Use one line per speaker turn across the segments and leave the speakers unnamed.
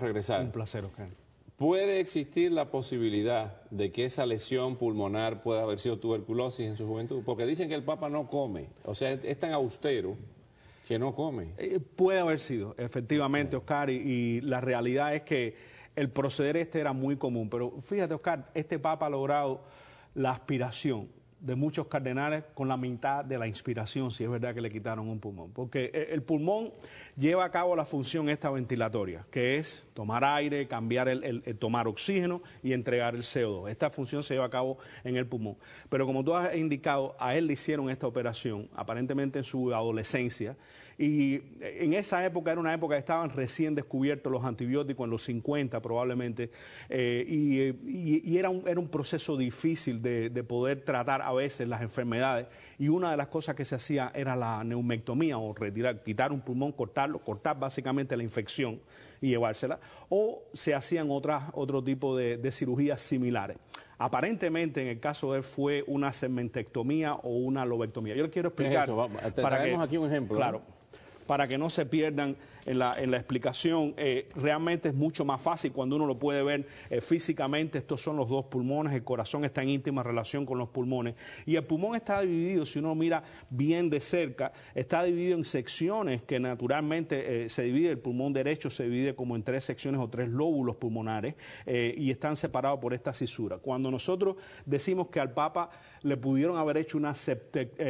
regresar. Un placer, Oscar.
¿Puede existir la posibilidad de que esa lesión pulmonar pueda haber sido tuberculosis en su juventud? Porque dicen que el Papa no come, o sea, es tan austero
que no come. Eh, puede haber sido, efectivamente, Oscar, y, y, la realidad es que el proceder este era muy común, pero fíjate, Oscar, este Papa ha logrado la aspiración de muchos cardenales con la mitad de la inspiración, si es verdad que le quitaron un pulmón. Porque eh, el pulmón lleva a cabo la función esta ventilatoria, que es tomar aire, cambiar el, tomar oxígeno y entregar el CO2. Esta función se lleva a cabo en el pulmón. Pero como tú has indicado, a él le hicieron esta operación, aparentemente en su adolescencia, y eh, en esa época era una época que estaban recién descubiertos los antibióticos, en los 50 probablemente, eh, y, eh, era, un, proceso difícil de, poder tratar a veces las enfermedades. Y una de las cosas que se hacía era la neumectomía o retirar, quitar un pulmón, cortarlo, cortar básicamente la infección y llevársela, o se hacían otras, otro tipo de, cirugías similares. Aparentemente, en el caso de él, fue una cementectomía o una lobectomía. Yo le quiero explicar. para aquí un ejemplo. Claro para que no se pierdan en la, explicación. Eh, realmente es mucho más fácil cuando uno lo puede ver eh, físicamente. Estos son los dos pulmones, el corazón está en íntima relación con los pulmones. Y el pulmón está dividido, si uno mira bien de cerca, está dividido en secciones que naturalmente eh, se divide. El pulmón derecho se divide como en tres secciones o tres lóbulos pulmonares y están separados por esta cisura. Cuando nosotros decimos que al Papa le pudieron haber hecho una,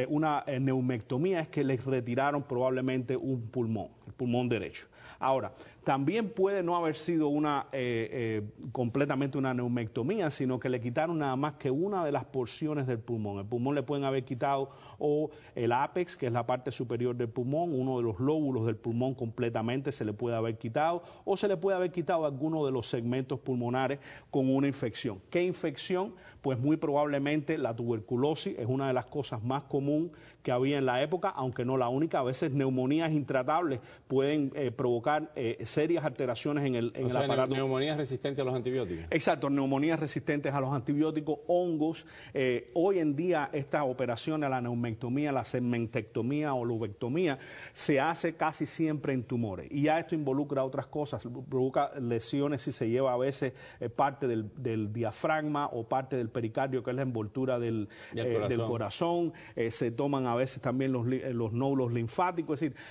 una neumectomía, es que les retiraron probablemente un pulmón el pulmón derecho. Ahora, también puede no haber sido una eh, eh, completamente una neumectomía, sino que le quitaron nada más que una de las porciones del pulmón. El pulmón le pueden haber quitado o el ápex, que es la parte superior del pulmón, uno de los lóbulos del pulmón completamente se le puede haber quitado, o se le puede haber quitado alguno de los segmentos pulmonares con una infección. ¿Qué infección? Pues muy probablemente la tuberculosis es una de las cosas más comunes que había en la época, aunque no la única, a veces neumonías intratables pueden eh, provocar eh, serias alteraciones en el, en aparato.
Neumonías resistentes a los antibióticos.
Exacto, neumonías resistentes a los antibióticos, hongos. Eh, hoy en día estas operaciones a la neumectomía, la segmentectomía o lobectomía se hace casi siempre en tumores. Y ya esto involucra otras cosas, provoca lesiones si se lleva a veces parte del, diafragma o parte del pericardio, que es la envoltura del, corazón. se toman a veces también los, los nódulos linfáticos, es decir,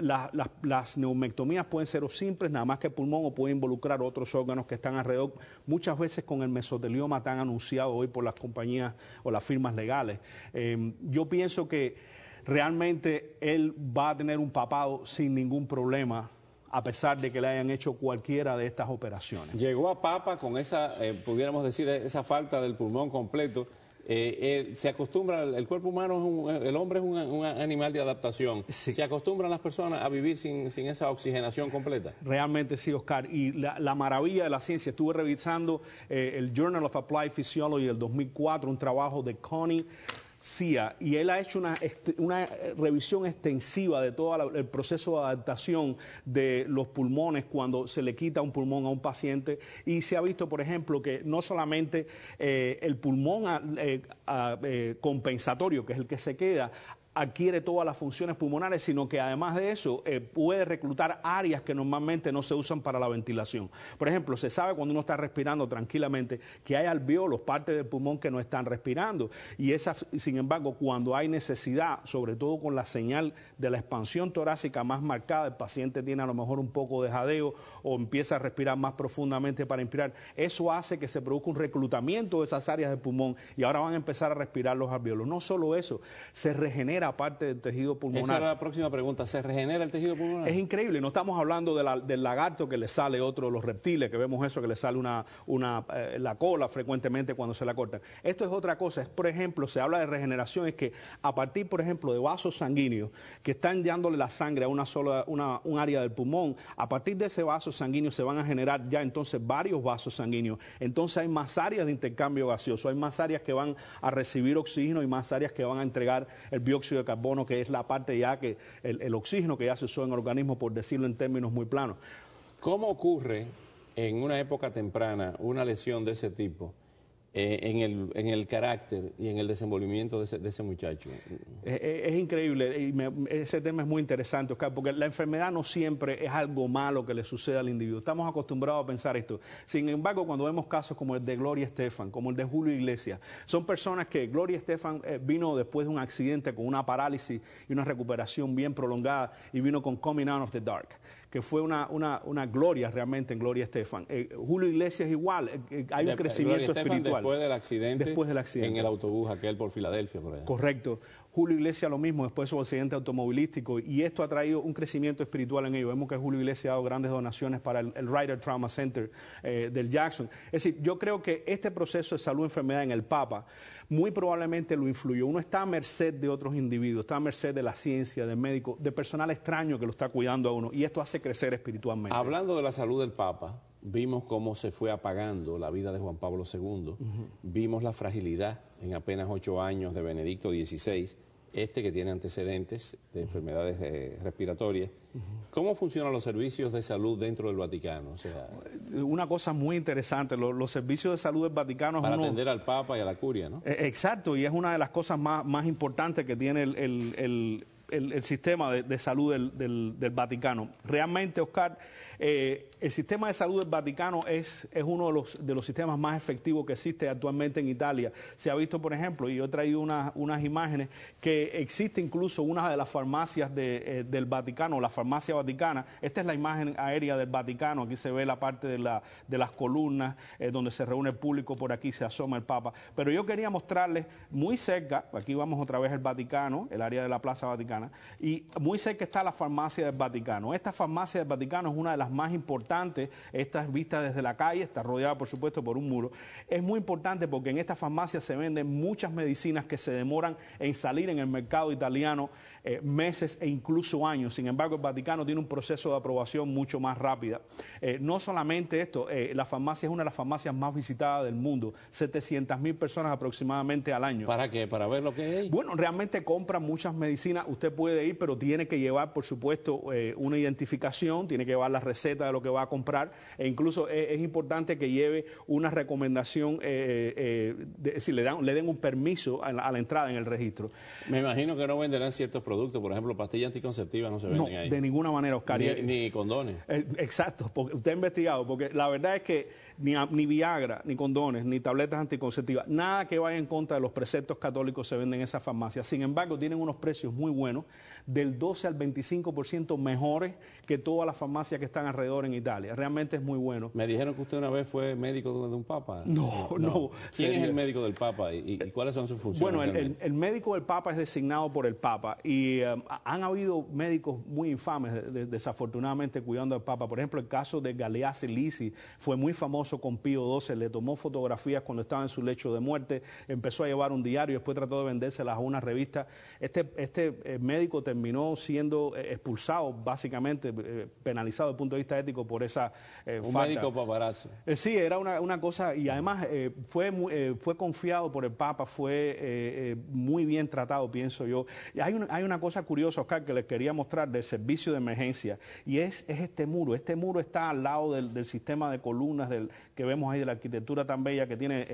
las las, neumectomías pueden ser o simples, nada más que pulmón, o puede involucrar otros órganos que están alrededor. Muchas veces con el mesotelioma tan anunciado hoy por las compañías o las firmas legales. Em, yo pienso que realmente él va a tener un papado sin ningún problema a pesar de que le hayan hecho cualquiera de estas operaciones.
Llegó a Papa con esa, eh, pudiéramos decir, esa falta del pulmón completo eh, eh, se acostumbra, el cuerpo humano, es el hombre es un, animal de adaptación.
Se acostumbran las personas a vivir sin, esa oxigenación completa. Realmente sí, Oscar. Y la, maravilla de la ciencia, estuve revisando eh, el Journal of Applied Physiology del 2004, un trabajo de Connie y él ha hecho una, eh, revisión extensiva de todo el proceso de adaptación de los pulmones cuando se le quita un pulmón a un paciente y se ha visto, por ejemplo, que no solamente eh, el pulmón ah, eh, ah, compensatorio, que es el que se queda, adquiere todas las funciones pulmonares, sino que además de eso eh, puede reclutar áreas que normalmente no se usan para la ventilación. Por ejemplo, se sabe cuando uno está respirando tranquilamente que hay alveolos, partes del pulmón que no están respirando. Y esa, sin embargo, cuando hay necesidad, sobre todo con la señal de la expansión torácica más marcada, el paciente tiene a lo mejor un poco de jadeo o empieza a respirar más profundamente para inspirar, eso hace que se produzca un reclutamiento de esas áreas del pulmón y ahora van a empezar a respirar los alveolos. No solo eso, se regenera aparte del tejido pulmonar. Esa era la próxima pregunta. ¿Se regenera el tejido pulmonar? Es increíble. No estamos hablando del lagarto que le sale otro, los reptiles, que vemos eso, que le sale una, eh, la cola frecuentemente cuando se la cortan. Esto es otra cosa. Es, por ejemplo, se habla de regeneración, es que a partir, por ejemplo, de vasos sanguíneos que están dándole la sangre a una sola, una, un área del pulmón, a partir de ese vaso sanguíneo se van a generar ya entonces varios vasos sanguíneos. Entonces hay más áreas de intercambio gaseoso, hay más áreas que van a recibir oxígeno y más áreas que van a entregar el dióxido de carbono, que es la parte ya que el, el oxígeno que ya se usó en el organismo, por decirlo en términos muy planos. ¿Cómo ocurre
en una época temprana una lesión de ese tipo? Eh, en, el, carácter y en el desenvolvimiento de ese, muchacho. Eh,
eh, es, increíble, y ese tema es muy interesante, Oscar, porque la enfermedad no siempre es algo malo que le sucede al individuo. Estamos acostumbrados a pensar esto. Sin embargo, cuando vemos casos como el de Gloria Estefan, como el de Julio Iglesias, son personas que Gloria Estefan vino después de un accidente con una parálisis y una recuperación bien prolongada y vino con Coming Out of the Dark que fue una, una, gloria realmente en Gloria Estefan. Julio Iglesias igual, hay un crecimiento espiritual. Después del
accidente. En el autobús aquel por Filadelfia, por
Correcto. Julio Iglesias lo mismo después de su accidente automovilístico y esto ha traído un crecimiento espiritual en ello. Vemos que Julio Iglesias ha dado grandes donaciones para el, Rider Trauma Center eh, del Jackson. Es decir, yo creo que este proceso de salud enfermedad en el Papa muy probablemente lo influyó. Uno está a merced de otros individuos, está a merced de la ciencia, del médico, de personal extraño que lo está cuidando a uno y esto hace crecer espiritualmente.
Hablando de la salud
del Papa,
Vimos cómo se fue apagando la vida de Juan Pablo II, vimos la fragilidad en apenas ocho años de Benedicto XVI, este que tiene antecedentes de enfermedades eh, respiratorias. ¿Cómo funcionan los servicios de salud dentro del Vaticano? sea,
Una cosa muy interesante, los, servicios de salud del Vaticano... Para atender
al Papa y a la curia, ¿no?
E, exacto, y es una de las cosas más, importantes que tiene el, sistema de, salud del Vaticano. Realmente, Oscar eh, el sistema de salud del Vaticano es, es uno de los, sistemas más efectivos que existe actualmente en Italia. Se ha visto, por ejemplo, y yo he traído unas imágenes, que existe incluso una de las farmacias eh, del Vaticano, la farmacia vaticana. Esta es la imagen aérea del Vaticano. Aquí se ve la parte de, la, de las columnas eh, donde se reúne el público, por aquí se asoma el Papa. Pero yo quería mostrarles muy cerca, aquí vamos otra vez al Vaticano, el área de la Plaza Vaticana, y muy cerca está la farmacia del Vaticano. Esta farmacia del Vaticano es una de las más importantes. Esta es vista desde la calle, está rodeada por supuesto por un muro. Es muy importante porque en esta farmacia se venden muchas medicinas que se demoran en salir en el mercado italiano eh, meses e incluso años. Sin embargo, el Vaticano tiene un proceso de aprobación mucho más rápida. Eh, no solamente esto, eh, la farmacia es una de las farmacias más visitadas del mundo, 700 mil personas aproximadamente al año. ¿Para qué? ¿Para ver lo que es? Bueno, realmente compran muchas medicinas, usted puede ir, pero tiene que llevar, por supuesto, una identificación, tiene que llevar las de lo que va a comprar e incluso es, importante que lleve una recomendación, eh, eh, eh, si le, dan, le den un permiso a la, entrada en el registro. Me imagino
que no venderán ciertos productos, por ejemplo, pastillas
anticonceptivas no se venden De ninguna manera, Oscar. Ni, condones. exacto, porque usted ha investigado, porque la verdad es que ni, ni Viagra, ni condones, ni tabletas anticonceptivas, nada que vaya en contra de los preceptos católicos se venden en esas farmacias. Sin embargo, tienen unos precios muy buenos, del 12 al 25% por ciento mejores que todas las farmacias que están alrededor en Italia. Realmente es muy bueno. Me dijeron que usted una vez fue médico de un papa. No, no. ¿Quién es el
médico del papa y, cuáles son sus funciones? Bueno,
el, médico del papa es designado por el papa y um, han habido médicos muy infames, desafortunadamente, cuidando al papa. Por ejemplo, el caso de Galeazzi Lisi fue muy famoso con Pío XII. Le tomó fotografías cuando estaba en su lecho de muerte, empezó a llevar un diario, después trató de vendérselas a una revista. Este, este eh, médico terminó siendo eh, expulsado, básicamente, eh, penalizado de punto de ético por esa eh, Un falta. médico eh, sí, era una, una, cosa, y además eh, fue, fue confiado por el Papa, fue muy bien tratado, pienso yo. Y hay, hay una cosa curiosa, Oscar, que les quería mostrar del servicio de emergencia, y es, es este muro. Este muro está al lado del, del sistema de columnas del, que vemos ahí de la arquitectura tan bella que tiene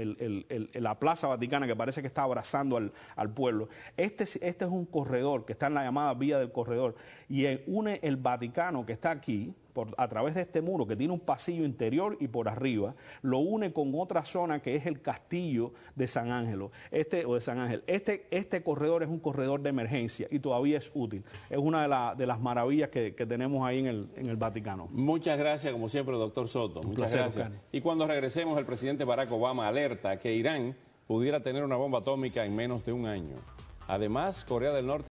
la Plaza Vaticana, que parece que está abrazando al, pueblo. Este, este, es un corredor que está en la llamada Vía del Corredor y une el Vaticano que está aquí. a través de este muro que tiene un pasillo interior y por arriba, lo une con otra zona que es el castillo de San Ángelo, este, o de San Ángel. Este, este corredor es un corredor de emergencia y todavía es útil. Es una de, las maravillas que, tenemos ahí en el, Vaticano.
Muchas gracias, como siempre, doctor Soto. Muchas gracias cuando regresemos, el presidente Barack Obama alerta que Irán pudiera tener una bomba atómica en menos de un año. Además, Corea del Norte...